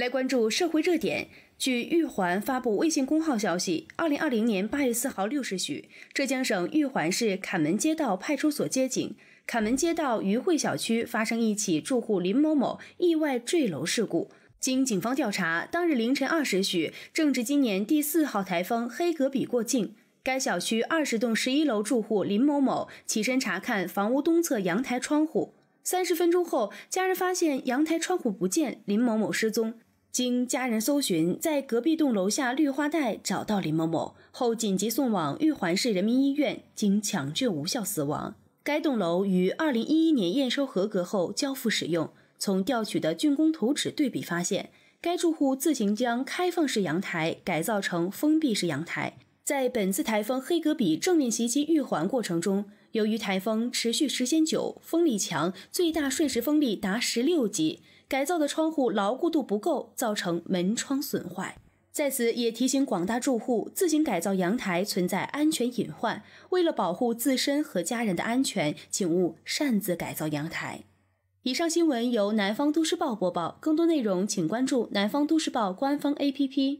来关注社会热点。据玉环发布微信公号消息，二零二零年八月四号六时许，浙江省玉环市坎门街道派出所接警，坎门街道渔会小区发生一起住户林某某意外坠楼事故。经警方调查，当日凌晨二时许，正值今年第四号台风黑格比过境，该小区二十栋十一楼住户林某某起身查看房屋东侧阳台窗户，三十分钟后，家人发现阳台窗户不见，林某某失踪。经家人搜寻，在隔壁栋楼下绿化带找到林某某后，紧急送往玉环市人民医院，经抢救无效死亡。该栋楼于二零一一年验收合格后交付使用。从调取的竣工图纸对比发现，该住户自行将开放式阳台改造成封闭式阳台。在本次台风黑格比正面袭击玉环过程中，由于台风持续时间久、风力强，最大瞬时风力达十六级，改造的窗户牢固度不够，造成门窗损坏。在此也提醒广大住户，自行改造阳台存在安全隐患，为了保护自身和家人的安全，请勿擅自改造阳台。以上新闻由南方都市报播报，更多内容请关注南方都市报官方 APP。